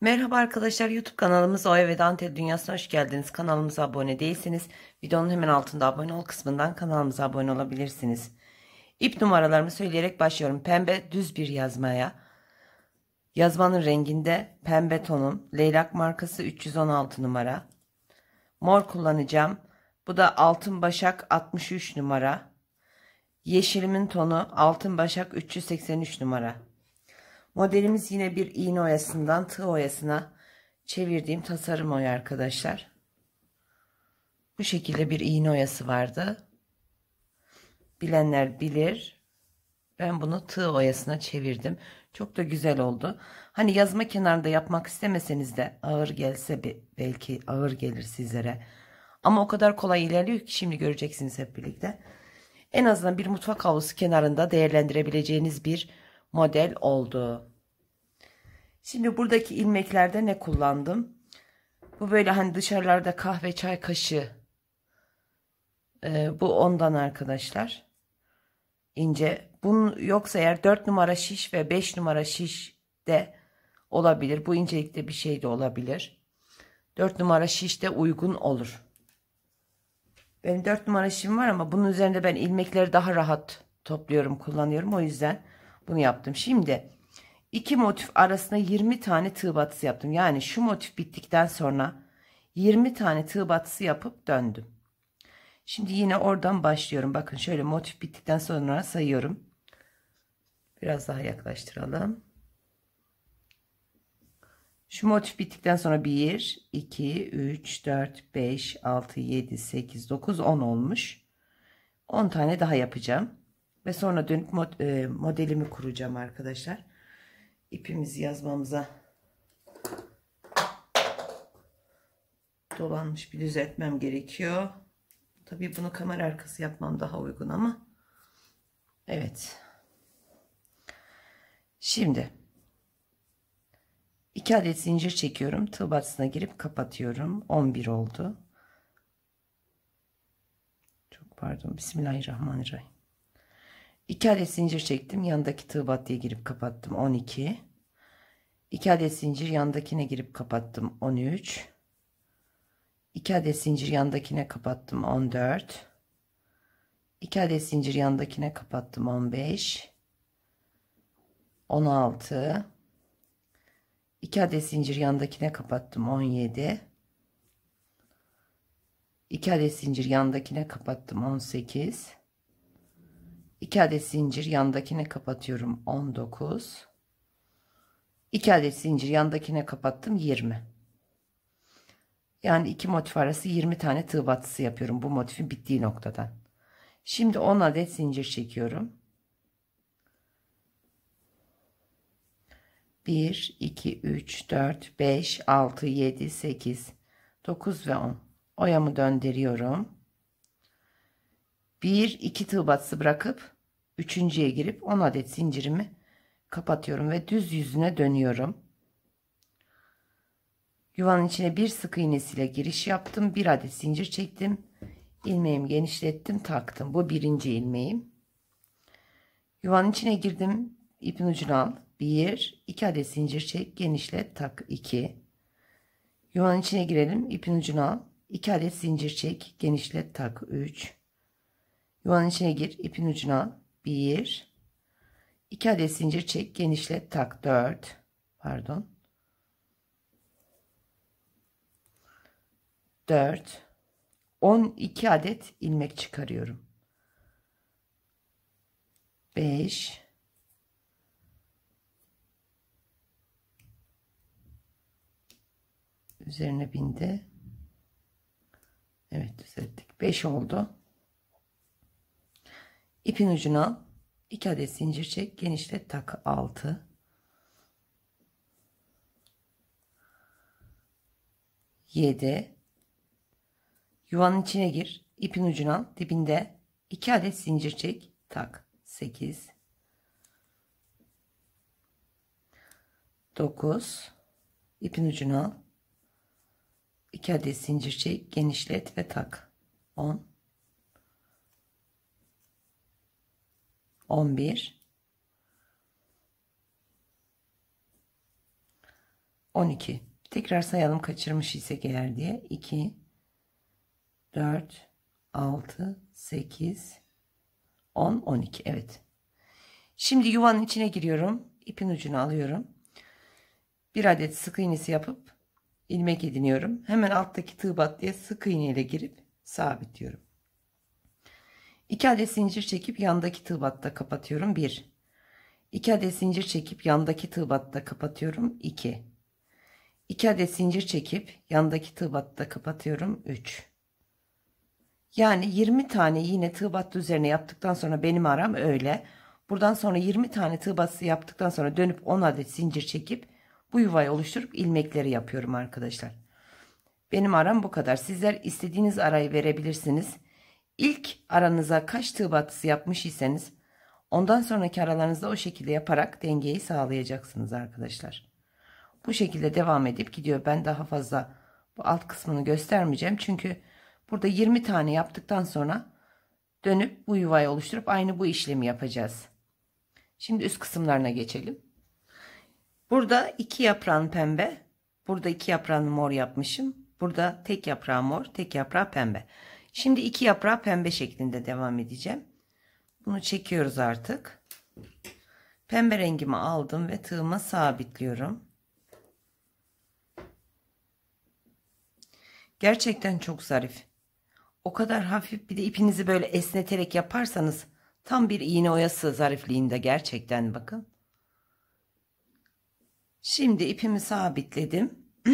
Merhaba arkadaşlar YouTube kanalımız Oya Ev Dante Dünyası'na hoş geldiniz. Kanalımıza abone değilseniz videonun hemen altında abone ol kısmından kanalımıza abone olabilirsiniz. İp numaralarımı söyleyerek başlıyorum. Pembe düz bir yazmaya. Yazmanın renginde pembe tonum. Leylak markası 316 numara. Mor kullanacağım. Bu da altın başak 63 numara. Yeşilimin tonu altın başak 383 numara. Modelimiz yine bir iğne oyasından tığ oyasına çevirdiğim tasarım oya arkadaşlar. Bu şekilde bir iğne oyası vardı. Bilenler bilir. Ben bunu tığ oyasına çevirdim. Çok da güzel oldu. Hani yazma kenarında yapmak istemeseniz de ağır gelse belki ağır gelir sizlere. Ama o kadar kolay ilerliyor ki şimdi göreceksiniz hep birlikte. En azından bir mutfak havlusu kenarında değerlendirebileceğiniz bir model oldu. Şimdi buradaki ilmeklerde ne kullandım? Bu böyle hani dışarılarda kahve çay kaşığı. Ee, bu ondan arkadaşlar. İnce. Bunun yoksa eğer 4 numara şiş ve 5 numara şiş de olabilir. Bu incelikte bir şey de olabilir. 4 numara şiş de uygun olur. Benim 4 numara şişim var ama bunun üzerinde ben ilmekleri daha rahat topluyorum, kullanıyorum. O yüzden bunu yaptım. Şimdi iki motif arasında 20 tane tığ batısı yaptım. Yani şu motif bittikten sonra 20 tane tığ batısı yapıp döndüm. Şimdi yine oradan başlıyorum. Bakın şöyle motif bittikten sonra sayıyorum. Biraz daha yaklaştıralım. Şu motif bittikten sonra 1, 2, 3, 4, 5, 6, 7, 8, 9, 10 olmuş. 10 tane daha yapacağım. Ve sonra dönüp mod, e, modelimi kuracağım arkadaşlar. İpimizi yazmamıza dolanmış bir düzeltmem gerekiyor. Tabii bunu kamera arkası yapmam daha uygun ama. Evet. Şimdi 2 adet zincir çekiyorum. Tığ batısına girip kapatıyorum. 11 oldu. Çok pardon. Bismillahirrahmanirrahim. 2 adet zincir çektim. Yanındaki tığ diye girip kapattım. 12. 2 adet zincir yandakine girip kapattım. 13. 2 adet zincir yandakine kapattım. 14. 2 adet zincir yandakine kapattım. 15. 16. 2 adet zincir yandakine kapattım. 17. 2 adet zincir yandakine kapattım. 18. 2 adet zincir yandakine kapatıyorum 19 2 adet zincir yandakine kapattım 20 yani iki motif arası 20 tane tığ batısı yapıyorum bu motifin bittiği noktadan şimdi 10 adet zincir çekiyorum 1 2 3 4 5 6 7 8 9 ve 10 oyamı döndürüyorum bir iki tığ batısı bırakıp üçüncüye girip 10 adet zincirimi kapatıyorum ve düz yüzüne dönüyorum. Yuvanın içine bir sık iğnesiyle giriş yaptım. Bir adet zincir çektim. ilmeğimi genişlettim, taktım. Bu birinci ilmeğim. Yuvanın içine girdim. ipin ucunu al. 1, 2 adet zincir çek, genişlet, tak 2. Yuvanın içine girelim. ipin ucunu al. 2 adet zincir çek, genişlet, tak 3. Yuvanın içine gir. ipin ucuna al. 1 2 adet zincir çek. Genişlet. Tak. 4 Pardon. 4 12 adet ilmek çıkarıyorum. 5 üzerine bindi. Evet düzelttik. 5 oldu. İpin ucuna 2 adet zincir çek. Genişlet tak 6. yedi. Yuvanın içine gir. İpin ucuna Dibinde 2 adet zincir çek. Tak sekiz, dokuz. İpin ucuna al. 2 adet zincir çek. Genişlet ve tak on. 11 12 tekrar sayalım kaçırmış ise eğer diye 2 4 6 8 10 12 evet şimdi yuvanın içine giriyorum ipin ucunu alıyorum bir adet sık iğnesi yapıp ilmek ediniyorum hemen alttaki tığ bat sık iğne ile girip sabitliyorum 2 adet zincir çekip yandaki tığ kapatıyorum 1 2 adet zincir çekip yandaki tığ kapatıyorum 2 2 adet zincir çekip yandaki tığ kapatıyorum 3 yani 20 tane yine tığ üzerine yaptıktan sonra benim aram öyle buradan sonra 20 tane tığ yaptıktan sonra dönüp 10 adet zincir çekip bu yuvayı oluşturup ilmekleri yapıyorum arkadaşlar benim aram bu kadar sizler istediğiniz arayı verebilirsiniz İlk aranıza kaç tığ batısı yapmış iseniz ondan sonraki aralarınızda o şekilde yaparak dengeyi sağlayacaksınız arkadaşlar. Bu şekilde devam edip gidiyor. Ben daha fazla bu alt kısmını göstermeyeceğim. Çünkü burada 20 tane yaptıktan sonra dönüp bu yuvayı oluşturup aynı bu işlemi yapacağız. Şimdi üst kısımlarına geçelim. Burada iki yaprağın pembe, burada iki yaprağını mor yapmışım. Burada tek yaprağı mor, tek yaprağı pembe. Şimdi iki yaprağı pembe şeklinde devam edeceğim. Bunu çekiyoruz artık. Pembe rengimi aldım ve tığıma sabitliyorum. Gerçekten çok zarif. O kadar hafif bir de ipinizi böyle esneterek yaparsanız tam bir iğne oyası zarifliğinde gerçekten bakın. Şimdi ipimi sabitledim.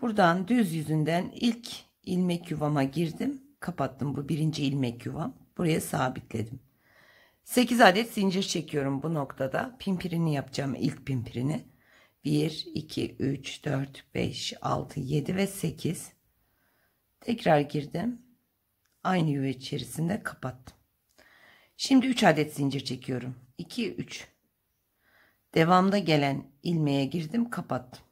Buradan düz yüzünden ilk ilmek yuvama girdim. Kapattım bu birinci ilmek yuvam. Buraya sabitledim. 8 adet zincir çekiyorum bu noktada. Pimpirini yapacağım ilk pimpirini. 1, 2, 3, 4, 5, 6, 7 ve 8. Tekrar girdim. Aynı yuva içerisinde kapattım. Şimdi 3 adet zincir çekiyorum. 2, 3. Devamda gelen ilmeğe girdim kapattım.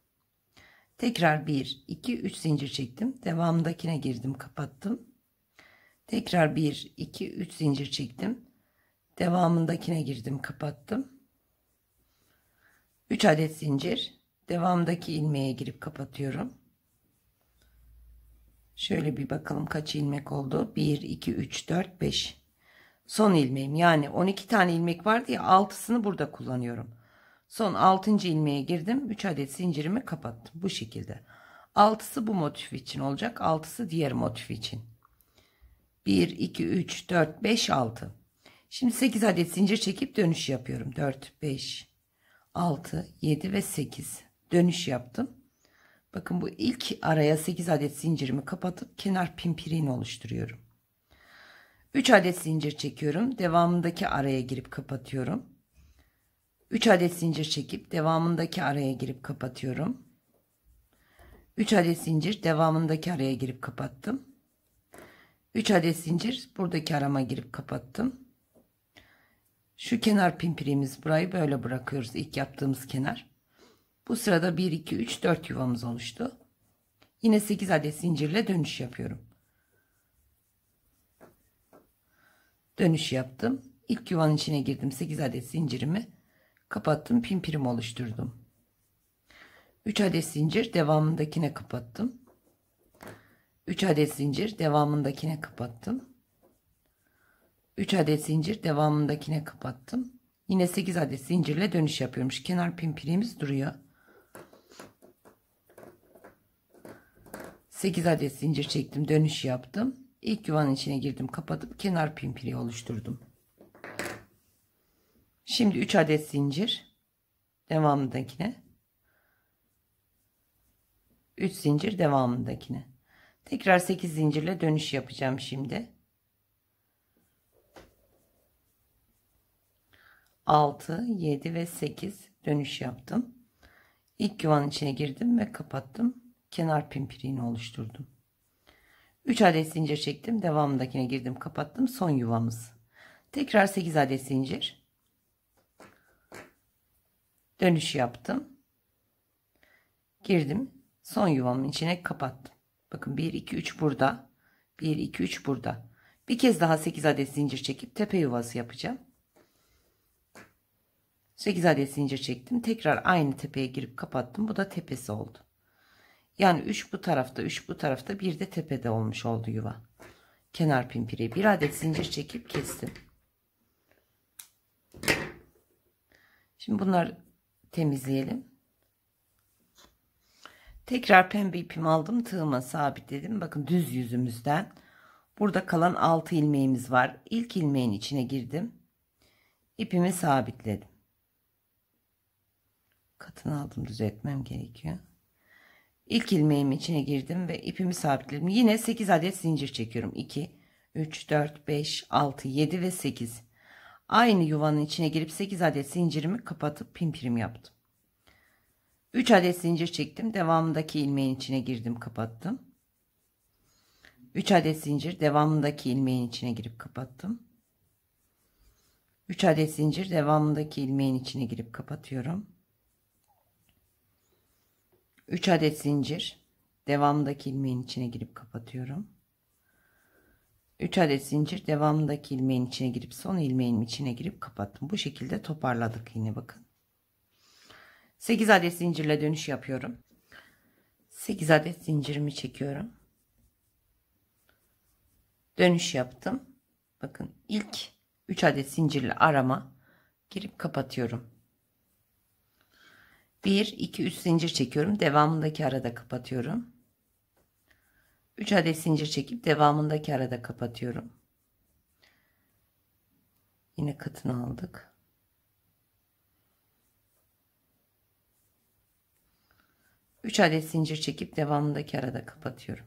Tekrar 1, 2, 3 zincir çektim. Devamındakine girdim, kapattım. Tekrar 1, 2, 3 zincir çektim. Devamındakine girdim, kapattım. 3 adet zincir. Devamdaki ilmeğe girip kapatıyorum. Şöyle bir bakalım kaç ilmek oldu. 1, 2, 3, 4, 5. Son ilmeğim yani 12 tane ilmek vardı ya 6'sını burada kullanıyorum. Son 6. ilmeğe girdim. 3 adet zincirimi kapattım. Bu şekilde. 6'sı bu motif için olacak. 6'sı diğer motif için. 1, 2, 3, 4, 5, 6. Şimdi 8 adet zincir çekip dönüş yapıyorum. 4, 5, 6, 7 ve 8. Dönüş yaptım. Bakın bu ilk araya 8 adet zincirimi kapatıp kenar pimpirini oluşturuyorum. 3 adet zincir çekiyorum. Devamındaki araya girip kapatıyorum. 3 adet zincir çekip devamındaki araya girip kapatıyorum. 3 adet zincir devamındaki araya girip kapattım. 3 adet zincir buradaki arama girip kapattım. Şu kenar pimpirimiz burayı böyle bırakıyoruz ilk yaptığımız kenar. Bu sırada 1 2 3 4 yuvamız oluştu. Yine 8 adet zincirle dönüş yapıyorum. Dönüş yaptım. İlk yuvanın içine girdim 8 adet zincirimi kapattım pimpirim oluşturdum 3 adet zincir devamındakine kapattım 3 adet zincir devamındakine kapattım 3 adet zincir devamındakine kapattım yine 8 adet zincirle dönüş yapıyormuş kenar pimpirimiz duruyor 8 adet zincir çektim dönüş yaptım ilk yuvanın içine girdim kapatıp kenar pimpiri oluşturdum Şimdi 3 adet zincir. Devamındakine. 3 zincir devamındakine. Tekrar 8 zincirle dönüş yapacağım şimdi. 6, 7 ve 8 dönüş yaptım. İlk yuvanın içine girdim ve kapattım. Kenar pimpiriğini oluşturdum. 3 adet zincir çektim. Devamındakine girdim, kapattım. Son yuvamız. Tekrar 8 adet zincir. Dönüş yaptım. Girdim. Son yuvamın içine kapattım. Bakın 1, 2, 3 burada. 1, 2, 3 burada. Bir kez daha 8 adet zincir çekip tepe yuvası yapacağım. 8 adet zincir çektim. Tekrar aynı tepeye girip kapattım. Bu da tepesi oldu. Yani 3 bu tarafta 3 bu tarafta bir de tepede olmuş oldu yuva. Kenar pimpiri bir adet zincir çekip kestim. Şimdi bunlar temizleyelim. Tekrar pembe ipimi aldım. Tığıma sabitledim. Bakın düz yüzümüzden. Burada kalan 6 ilmeğimiz var. İlk ilmeğin içine girdim. İpimi sabitledim. Katını aldım düzeltmem gerekiyor. İlk ilmeğimin içine girdim ve ipimi sabitledim. Yine 8 adet zincir çekiyorum. 2, 3, 4, 5, 6, 7 ve 8. Aynı yuvanın içine girip 8 adet zincirimi kapatıp pimpirim yaptım. 3 adet zincir çektim. Devamındaki ilmeğin içine girdim kapattım. 3 adet zincir devamındaki ilmeğin içine girip kapattım. 3 adet zincir devamındaki ilmeğin içine girip kapatıyorum. 3 adet zincir devamındaki ilmeğin içine girip kapatıyorum. 3 adet zincir devamındaki ilmeğin içine girip son ilmeğin içine girip kapattım. Bu şekilde toparladık yine bakın. 8 adet zincirle dönüş yapıyorum. 8 adet zincirimi çekiyorum. Dönüş yaptım. Bakın ilk 3 adet zincirli arama girip kapatıyorum. 1 2 3 zincir çekiyorum. Devamındaki arada kapatıyorum. 3 adet zincir çekip devamındaki arada kapatıyorum. Yine katını aldık. Üç adet zincir çekip devamındaki arada kapatıyorum.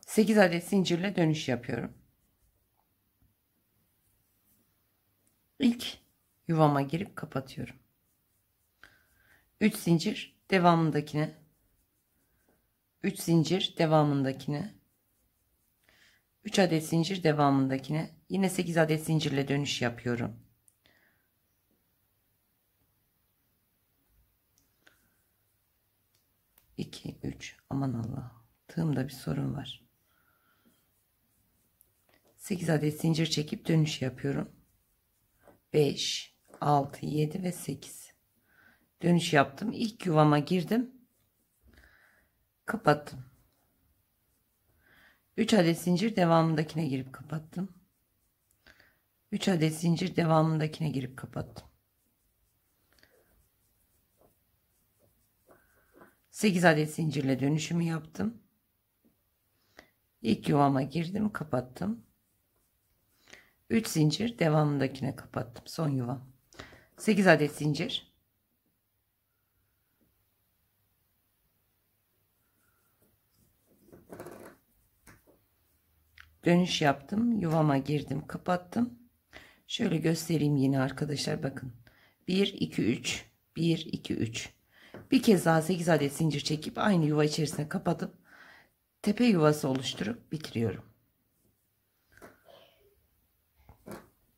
8 adet zincirle dönüş yapıyorum. İlk yuvama girip kapatıyorum. 3 zincir devamındakine 3 zincir devamındakine 3 adet zincir devamındakine yine 8 adet zincirle dönüş yapıyorum. İki, üç. Aman Allah. Tığımda bir sorun var. 8 adet zincir çekip dönüş yapıyorum. 5, 6, 7 ve 8. Dönüş yaptım. ilk yuvama girdim kapattım. 3 adet zincir devamındakine girip kapattım. 3 adet zincir devamındakine girip kapattım. 8 adet zincirle dönüşümü yaptım. İlk yuvama girdim, kapattım. 3 zincir devamındakine kapattım. Son yuva. 8 adet zincir dönüş yaptım yuvama girdim kapattım şöyle göstereyim yine arkadaşlar bakın 1 2 3 1 2 3 bir kez daha 8 adet zincir çekip aynı yuva içerisine kapatıp tepe yuvası oluşturup bitiriyorum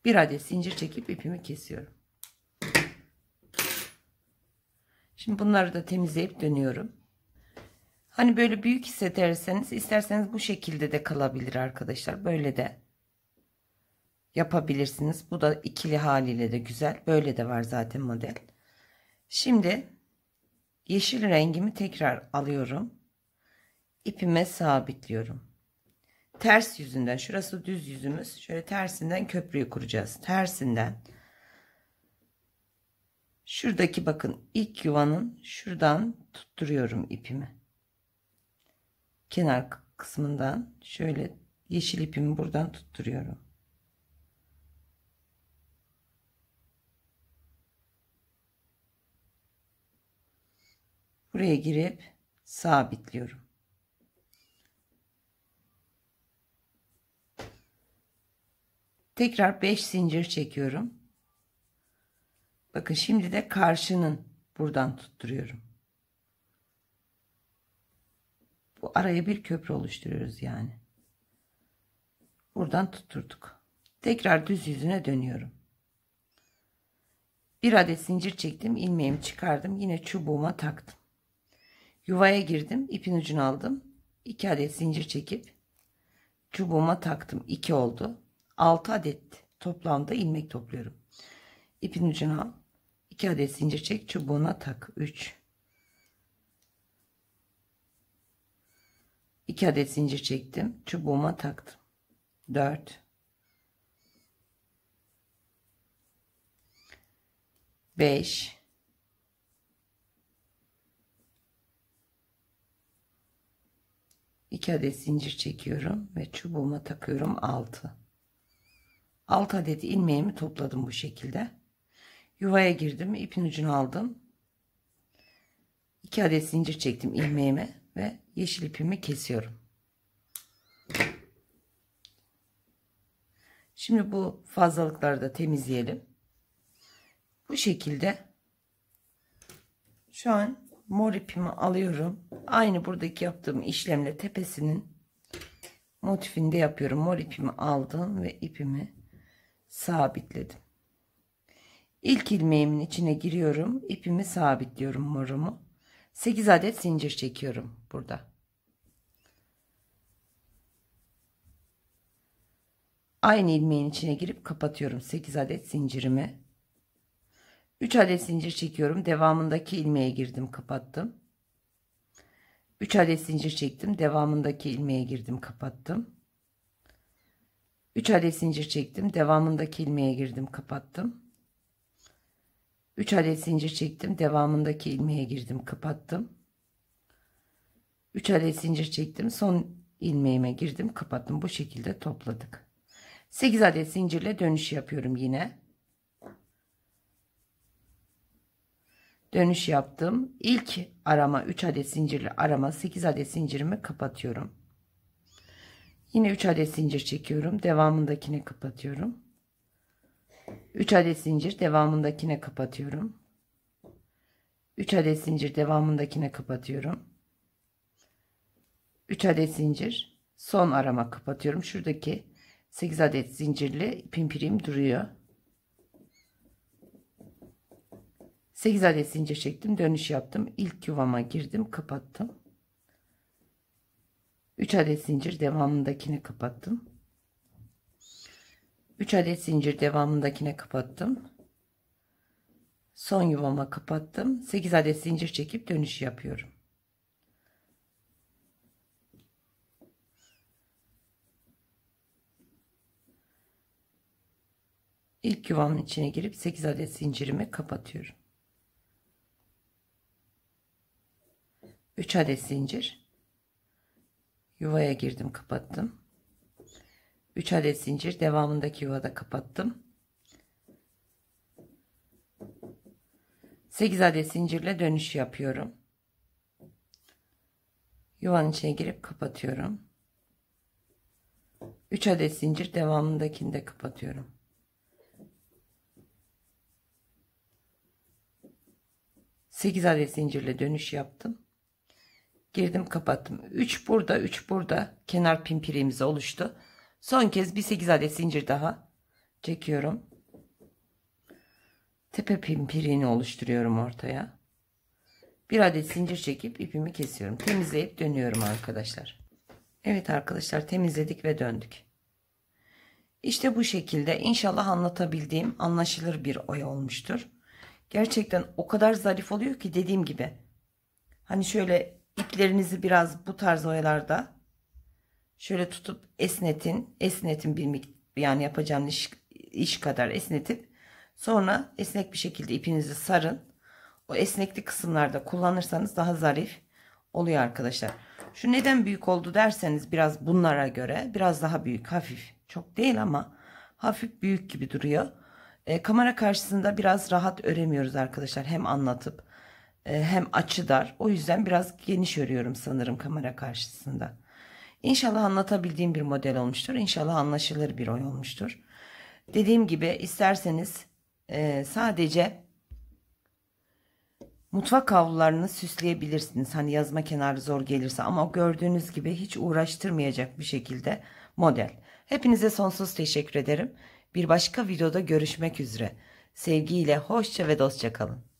bir adet zincir çekip ipimi kesiyorum şimdi bunları da temizleyip dönüyorum Hani böyle büyük hissederseniz isterseniz bu şekilde de kalabilir arkadaşlar. Böyle de yapabilirsiniz. Bu da ikili haliyle de güzel. Böyle de var zaten model. Şimdi yeşil rengimi tekrar alıyorum. İpime sabitliyorum. Ters yüzünden şurası düz yüzümüz. Şöyle tersinden köprüyü kuracağız. Tersinden. Şuradaki bakın ilk yuvanın şuradan tutturuyorum ipimi kenar kısmından şöyle yeşil ipimi buradan tutturuyorum. Buraya girip sabitliyorum. Tekrar 5 zincir çekiyorum. Bakın şimdi de karşının buradan tutturuyorum. Bu araya bir köprü oluşturuyoruz yani. Buradan tutturduk. Tekrar düz yüzüne dönüyorum. Bir adet zincir çektim. ilmeğimi çıkardım. Yine çubuğuma taktım. Yuvaya girdim. ipin ucunu aldım. İki adet zincir çekip çubuğuma taktım. İki oldu. Altı adet toplamda ilmek topluyorum. İpin ucunu al. 2 adet zincir çek. Çubuğuna tak. Üç. 2 adet zincir çektim. Çubuğuma taktım. 4 5 2 adet zincir çekiyorum ve çubuğuma takıyorum 6 6 adet ilmeğimi topladım bu şekilde yuvaya girdim ipin ucunu aldım 2 adet zincir çektim ilmeğime ve yeşil ipimi kesiyorum. Şimdi bu fazlalıkları da temizleyelim. Bu şekilde şu an mor ipimi alıyorum. Aynı buradaki yaptığım işlemle tepesinin motifinde yapıyorum. Mor ipimi aldım ve ipimi sabitledim. İlk ilmeğimin içine giriyorum. İpimi sabitliyorum morumu. 8 adet zincir çekiyorum burada. Aynı ilmeğin içine girip kapatıyorum 8 adet zincirimi. 3 adet zincir çekiyorum. Devamındaki ilmeğe girdim, kapattım. 3 adet zincir çektim. Devamındaki ilmeğe girdim, kapattım. 3 adet zincir çektim. Devamındaki ilmeğe girdim, kapattım. 3 adet zincir çektim. Devamındaki ilmeğe girdim. Kapattım. 3 adet zincir çektim. Son ilmeğime girdim. Kapattım. Bu şekilde topladık. 8 adet zincirle dönüş yapıyorum yine. Dönüş yaptım. İlk arama 3 adet zincirli arama 8 adet zincirimi kapatıyorum. Yine 3 adet zincir çekiyorum. Devamındakini kapatıyorum. 3 adet zincir devamındakine kapatıyorum. 3 adet zincir devamındakine kapatıyorum. 3 adet zincir son arama kapatıyorum. Şuradaki 8 adet zincirli ipim pirim duruyor. 8 adet zincir çektim. Dönüş yaptım. İlk yuvama girdim. Kapattım. 3 adet zincir devamındakini kapattım. 3 adet zincir devamındakine kapattım. Son yuvama kapattım. 8 adet zincir çekip dönüş yapıyorum. İlk yuvamın içine girip 8 adet zincirimi kapatıyorum. 3 adet zincir yuvaya girdim kapattım 3 adet zincir devamındaki yuvada kapattım. 8 adet zincirle dönüş yapıyorum. Yuvanın içine girip kapatıyorum. 3 adet zincir devamındakini de kapatıyorum. Sekiz adet zincirle dönüş yaptım. Girdim kapattım. Üç burada, üç burada kenar pimpirimiz oluştu. Son kez bir 8 adet zincir daha çekiyorum. Tepe pimpirini oluşturuyorum ortaya. Bir adet zincir çekip ipimi kesiyorum. Temizleyip dönüyorum arkadaşlar. Evet arkadaşlar temizledik ve döndük. İşte bu şekilde inşallah anlatabildiğim anlaşılır bir oya olmuştur. Gerçekten o kadar zarif oluyor ki dediğim gibi. Hani şöyle iplerinizi biraz bu tarz oyalarda şöyle tutup esnetin. Esnetin bir miktar yani yapacağım iş, iş kadar esnetip sonra esnek bir şekilde ipinizi sarın. O esnekli kısımlarda kullanırsanız daha zarif oluyor arkadaşlar. Şu neden büyük oldu derseniz biraz bunlara göre biraz daha büyük hafif çok değil ama hafif büyük gibi duruyor. E, kamera karşısında biraz rahat öremiyoruz arkadaşlar hem anlatıp e, hem açı dar. O yüzden biraz geniş örüyorum sanırım kamera karşısında. İnşallah anlatabildiğim bir model olmuştur. İnşallah anlaşılır bir oy olmuştur. Dediğim gibi isterseniz e, sadece mutfak havlularını süsleyebilirsiniz. Hani yazma kenarı zor gelirse ama gördüğünüz gibi hiç uğraştırmayacak bir şekilde model. Hepinize sonsuz teşekkür ederim. Bir başka videoda görüşmek üzere. Sevgiyle, hoşça ve dostça kalın.